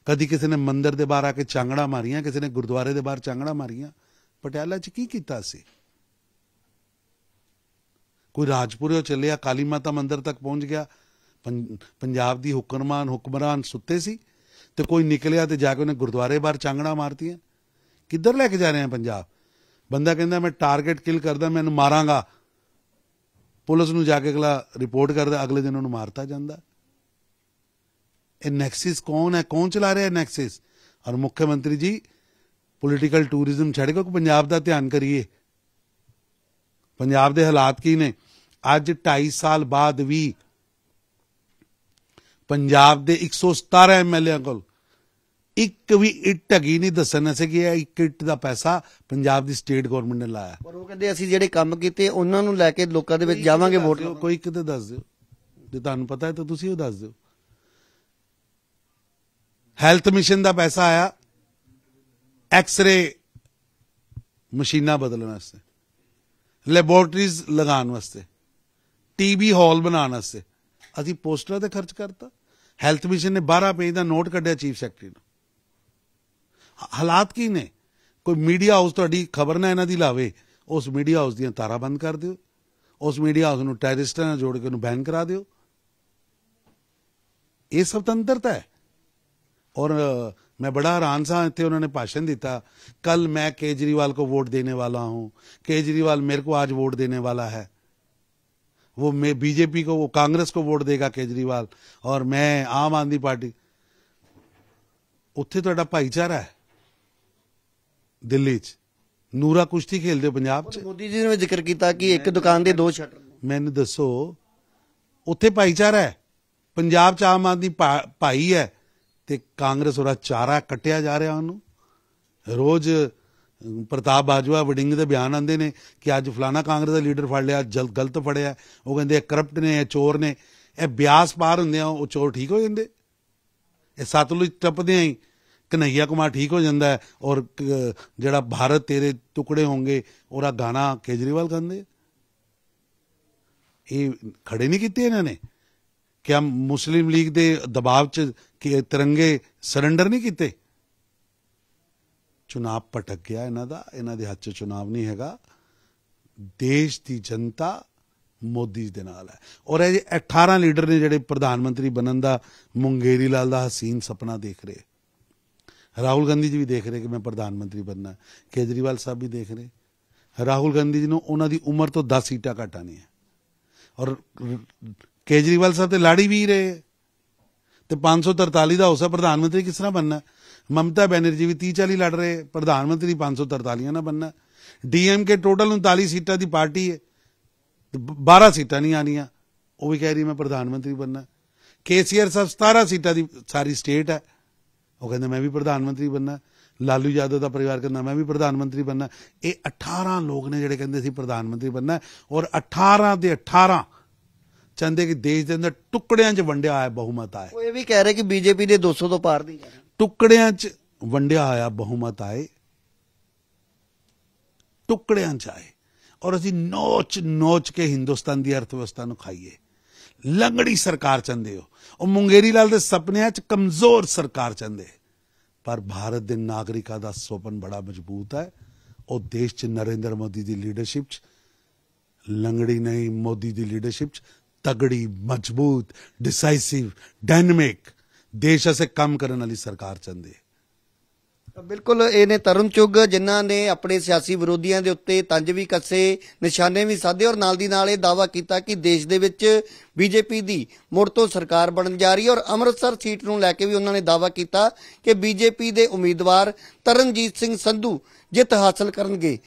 ਕਦੀ ਕਿਸੇ ਨੇ ਮੰਦਰ ਦੇ ਬਾਹਰ ਆ ਕੇ ਚਾਂਗੜਾ ਮਾਰੀਆਂ ਕਿਸੇ ਨੇ ਗੁਰਦੁਆਰੇ ਦੇ ਬਾਹਰ ਚਾਂਗੜਾ ਮਾਰੀਆਂ ਪਟਿਆਲਾ ਚ ਕੀ ਕੀਤਾ ਸੀ ਕੋਈ ਰਾਜਪੁਰੇ ਚੱਲਿਆ ਕਾਲੀ ਮਾਤਾ ਮੰਦਰ ਤੱਕ ਪਹੁੰਚ ਗਿਆ ਪੰਜਾਬ ਦੀ ਹੁਕਮਰਾਨ ਹੁਕਮਰਾਨ ਸੁੱਤੇ ਸੀ ਤੇ ਕੋਈ ਨਿਕਲਿਆ ਤੇ ਜਾ ਕੇ ਉਹਨੇ ਗੁਰਦੁਆਰੇ ਬਾਹਰ ਚਾਂਗੜਾ ਹੈ ਕਿੱਧਰ ਲੈ ਕੇ ਜਾ ਰਹੇ ਆ ਪੰਜਾਬ ਬੰਦਾ ਕਹਿੰਦਾ ਮੈਂ ਟਾਰਗੇਟ ਕਿਲ ਕਰਦਾ ਮੈਨੂੰ ਮਾਰਾਂਗਾ ਪੁਲਿਸ ਨੂੰ ਜਾ ਕੇ ਅਗਲਾ ਰਿਪੋਰਟ ਕਰਦਾ ਅਗਲੇ ਦਿਨ ਉਹਨੂੰ ਮਾਰਤਾ ਜਾਂਦਾ ਇਹ ਨੈਕਸਿਸ ਕੌਣ ਹੈ ਕੌਣ ਚਲਾ ਰਿਹਾ ਹੈ ਨੈਕਸਿਸ ਔਰ ਮੁੱਖ ਮੰਤਰੀ ਜੀ ਪੋਲੀਟੀਕਲ ਟੂਰਿਜ਼ਮ ਛੱਡ ਕੇ ਪੰਜਾਬ ਦਾ ਧਿਆਨ ਕਰੀਏ ਪੰਜਾਬ ਦੇ ਹਾਲਾਤ ਕੀ ਨੇ ਅੱਜ 2.5 ਸਾਲ ਬਾਅਦ ਵੀ ਪੰਜਾਬ ਦੇ 117 ਐਮਐਲਏ ਕੋਲ ਇੱਕ ਵੀ ਇੱਟ ਹੈਗੀ ਨਹੀਂ ਦੱਸਣ ਅਸੇ ਕਿ ਇਹ ਇੱਕ ਇੱਟ ਦਾ ਪੈਸਾ ਪੰਜਾਬ ਦੀ ਸਟੇਟ ਗਵਰਨਮੈਂਟ ਨੇ ਲਾਇਆ ਪਰ ਉਹ ਕਹਿੰਦੇ ਅਸੀਂ ਜਿਹੜੇ ਕੰਮ ਕੀਤੇ ਉਹਨਾਂ ਨੂੰ ਲੈ ਕੇ ਲੋਕਾਂ ਦੇ ਵਿੱਚ ਜਾਵਾਂਗੇ ਵੋਟ ਕੋਈ ਕਿਤੇ ਦੱਸ ਦਿਓ ਜੇ ਤੁਹਾਨੂੰ ਪਤਾ ਹੈ ਤਾਂ ਤੁਸੀਂ ਉਹ ਦੱਸ ਦਿਓ ਹੈਲਥ ਮਿਸ਼ਨ ਦਾ ਪੈਸਾ ਆਇਆ ਐਕਸ-ਰੇ ਮਸ਼ੀਨਾਂ ਬਦਲਣ ਵਾਸਤੇ ਲੈਬੋਰਟਰੀਜ਼ ਲਗਾਉਣ ਵਾਸਤੇ ਟੀਬੀ ਹਾਲ ਬਣਾਉਣ ਵਾਸਤੇ ਅਸੀਂ ਪੋਸਟਰਾਂ ਤੇ ਖਰਚ ਕਰਤਾ ਹੈਲਥ ਮਿਸ਼ਨ ਨੇ 12 ਪੇਜ ਦਾ ਨੋਟ ਕੱਢਿਆ ਚੀਫ ਸੈਕਟਰੀ ਹਾਲਾਤ ਕੀ ਨੇ ਕੋਈ ਮੀਡੀਆ ਹਾਊਸ ਤੁਹਾਡੀ ਖਬਰ ਨਾ ਇਹਨਾਂ ਦੀ ਲਾਵੇ ਉਸ ਮੀਡੀਆ ਹਾਊਸ ਦੀਆਂ ਤਾਰਾਂ ਬੰਦ ਕਰ ਦਿਓ ਉਸ ਮੀਡੀਆ ਹਾਊਸ ਨੂੰ ਟੈਰਰਿਸਟਾਂ ਨਾਲ ਜੋੜ ਕੇ ਉਹਨੂੰ ਬੈਨ ਕਰਾ ਦਿਓ ਇਹ ਸੁਤੰਤਰਤਾ ਹੈ ਔਰ मैं बड़ा हैरान सा थे उन्होंने भाषण दिता कल मैं केजरीवाल को वोट देने वाला हूं केजरीवाल मेरे को आज वोट देने वाला है वो मैं बीजेपी को वो कांग्रेस को वोट देगा केजरीवाल और मैं आम आदमी पार्टी उत्थे तो भाईचारा है ਦਿੱਲੀ 'ਚ ਨੂਰਾ ਕੁਸ਼ਤੀ ਖੇਲਦੇ ਪੰਜਾਬ 'ਚ ਮੋਦੀ ਜੀ ਨੇ ਜ਼ਿਕਰ ਕੀਤਾ ਕਿ ਇੱਕ ਦੁਕਾਨ ਦੇ ਦੋ ਸ਼ਟਰ ਮੈਨੂੰ ਦੱਸੋ ਉੱਥੇ ਭਾਈਚਾਰਾ ਹੈ ਪੰਜਾਬ 'ਚ ਆਮ ਆਦਮੀ ਭਾਈ ਹੈ ਤੇ ਕਾਂਗਰਸ ਉਹਦਾ ਚਾਰਾ ਕੱਟਿਆ ਜਾ ਰਿਹਾ ਉਹਨੂੰ ਰੋਜ਼ ਪ੍ਰਤਾਪ ਬਾਜਵਾ ਵਡਿੰਗ ਦੇ ਬਿਆਨ ਆਉਂਦੇ ਨੇ ਕਿ ਅੱਜ ਫਲਾਣਾ ਕਾਂਗਰਸ ਦਾ ਲੀਡਰ ਫੜ ਲਿਆ ਜਲ ਗਲਤ ਫੜਿਆ ਉਹ ਕਹਿੰਦੇ ਕਰਪਟ ਨੇ ਇਹ ਚੋਰ ਨੇ ਇਹ ਬਿਆਸ ਪਾਰ ਹੁੰਦੇ ਆ ਉਹ ਚੋਰ ਠੀਕ ਹੋ ਜਾਂਦੇ ਇਹ ਸਤਲੁਜ ਟੱਪਦੇ ਆਂ ਕਨਈਆ ਕੁਮਾਰ ਠੀਕ ਹੋ ਜਾਂਦਾ ਹੈ ਔਰ ਜਿਹੜਾ ਭਾਰਤ ਤੇਰੇ ਟੁਕੜੇ ਹੋਣਗੇ ਔਰ ਗਾਣਾ ਕੇਜਰੀਵਾਲ ਗਾਉਂਦੇ ਇਹ ਖੜੇ ਨਹੀਂ ਕੀਤੇ ਇਹਨਾਂ ਨੇ ਕਿ ਆ ਮੁਸਲਿਮ ਲੀਗ ਦੇ ਦਬਾਅ 'ਚ ਕਿ ਤਿਰੰਗੇ ਸਰੈਂਡਰ ਨਹੀਂ ਕੀਤੇ ਚੁਣਾਵ ਪਟਕ ਗਿਆ ਇਹਨਾਂ ਦਾ ਇਹਨਾਂ ਦੇ ਹੱਥ 'ਚ ਚੁਣਾਵ ਨਹੀਂ ਹੈਗਾ ਦੇਸ਼ ਦੀ ਜਨਤਾ ਮੋਦੀ ਦੇ ਨਾਲ ਹੈ ਔਰ ਇਹ 18 ਲੀਡਰ ਨੇ ਜਿਹੜੇ ਪ੍ਰਧਾਨ ਮੰਤਰੀ ਬਣਨ ਦਾ ਮੁੰਗੇਰੀ ਲਾਲ ਦਾ ਹਸੀਨ ਸੁਪਨਾ ਦੇਖ ਰਹੇ ਰਾਹੁਲ ਗਾਂਧੀ ਜੀ ਵੀ ਦੇਖ ਰਹੇ ਕਿ ਮੈਂ ਪ੍ਰਧਾਨ ਮੰਤਰੀ ਬਣਨਾ ਕੇਜਰੀਵਾਲ ਸਾਹਿਬ ਵੀ ਦੇਖ ਰਹੇ ਰਾਹੁਲ ਗਾਂਧੀ ਜੀ ਨੂੰ ਉਹਨਾਂ ਦੀ ਉਮਰ ਤੋਂ 10 ਸੀਟਾਂ ਘਟਾਣੀ ਹੈ ਔਰ ਕੇਜਰੀਵਾਲ ਸਾਹਿਬ ਤੇ ਲਾੜੀ ਵੀ ਰਹੇ ਤੇ 543 ਦਾ ਹੌਸਾ ਪ੍ਰਧਾਨ ਮੰਤਰੀ ਕਿਸ ਤਰ੍ਹਾਂ ਬਣਨਾ ਮਮਤਾ ਬੈਨਰਜੀ ਵੀ 30 40 ਲੜ ਰਹੇ ਪ੍ਰਧਾਨ ਮੰਤਰੀ 543 ਨਾ ਬੰਨਾ ਡੀਐਮਕੇ ਟੋਟਲ 39 ਸੀਟਾਂ ਦੀ ਪਾਰਟੀ ਹੈ 12 ਸੀਟਾਂ ਨਹੀਂ ਆਣੀਆਂ ਉਹ ਵੀ ਕਹਿ ਰਹੀ ਮੈਂ ਪ੍ਰਧਾਨ ਮੰਤਰੀ ਬਣਨਾ ਕੇਸੀਆਰ ਸਾਹਿਬ 17 ਸੀਟਾਂ ਦੀ ਸਾਰੀ ਸਟੇਟ ਹੈ ਉਹ ਕਹਿੰਦੇ ਮੈਂ ਵੀ ਪ੍ਰਧਾਨ ਮੰਤਰੀ ਬੰਨਾ ਲਾਲੂ ਯਾਦਵ ਦਾ ਪਰਿਵਾਰ ਕਹਿੰਦਾ ਮੈਂ ਵੀ ਪ੍ਰਧਾਨ ਮੰਤਰੀ ਬੰਨਾ ਇਹ 18 ਲੋਕ ਨੇ ਜਿਹੜੇ ਕਹਿੰਦੇ ਸੀ ਪ੍ਰਧਾਨ ਮੰਤਰੀ ਬੰਨਾ ਔਰ 18 ਦੇ 18 ਚੰਦੇ ਕਿ ਦੇਸ਼ ਦੇ ਅੰਦਰ ਟੁਕੜਿਆਂ 'ਚ ਵੰਡਿਆ ਹੋਇਆ ਬਹੁਮਤ ਆਏ ਉਹ ਇਹ ਵੀ ਕਹਿ ਰਹੇ ਕਿ ਬੀਜੇਪੀ ਦੇ 200 ਤੋਂ ਪਾਰ ਨਹੀਂ ਟੁਕੜਿਆਂ 'ਚ ਵੰਡਿਆ ਹੋਇਆ ਬਹੁਮਤ ਆਏ ਟੁਕੜਿਆਂ 'ਚ ਆਏ ਔਰ ਅਸੀਂ ਨੋਚ ਨੋਚ ਕੇ ਹਿੰਦੁਸਤਾਨ ਦੀ ਅਰਥ ਵਿਵਸਥਾ ਨੂੰ ਖਾਈਏ ਲੰਗੜੀ ਸਰਕਾਰ ਚੰਦੇ ਹੋ ਉਹ ਮੁੰਗੇਰੀ ਲਾਲ ਦੇ ਸੁਪਨਿਆਂ 'ਚ ਕਮਜ਼ੋਰ ਸਰਕਾਰ ਚੰਦੇ ਪਰ ਭਾਰਤ ਦੇ ਨਾਗਰਿਕਾਂ ਦਾ ਸੁਪਨ ਬੜਾ ਮਜ਼ਬੂਤ ਹੈ ਉਹ ਦੇਸ਼ 'ਚ ਨਰਿੰਦਰ ਮੋਦੀ ਦੀ ਲੀਡਰਸ਼ਿਪ 'ਚ ਲੰਗੜੀ ਨਹੀਂ ਮੋਦੀ ਦੀ ਲੀਡਰਸ਼ਿਪ 'ਚ ਤਗੜੀ ਮਜ਼ਬੂਤ ਡਿਸਾਈਸਿਵ ਡਾਇਨਾਮਿਕ ਦੇਸ਼ ਅਸੇ ਕੰਮ ਕਰਨ ਵਾਲੀ ਸਰਕਾਰ ਚੰਦੇ ਬਿਲਕੁਲ ਇਹ ਨੇ ਤਰਨ ਚੁਗ ਜਿਨ੍ਹਾਂ ਨੇ ਆਪਣੇ ਸਿਆਸੀ ਵਿਰੋਧੀਆਂ ਦੇ ਉੱਤੇ ਤੰਜ ਵੀ ਕੱਸੇ ਨਿਸ਼ਾਨੇ ਵੀ ਸਾਧੇ ਔਰ ਨਾਲ ਦੀ ਨਾਲ ਇਹ ਦਾਵਾ ਕੀਤਾ ਕਿ ਦੇਸ਼ ਦੇ ਵਿੱਚ ਬੀਜੇਪੀ ਦੀ ਮੁੜ ਤੋਂ ਸਰਕਾਰ ਬਣਨ ਜਾ ਰਹੀ ਔਰ ਅੰਮ੍ਰਿਤਸਰ ਸੀਟ ਨੂੰ ਲੈ ਕੇ ਵੀ ਉਹਨਾਂ ਨੇ ਦਾਵਾ ਕੀਤਾ ਕਿ ਬੀਜੇਪੀ ਦੇ ਉਮੀਦਵਾਰ ਤਰਨਜੀਤ ਸਿੰਘ ਸੰਧੂ ਜਿੱਤ ਹਾਸਲ ਕਰਨਗੇ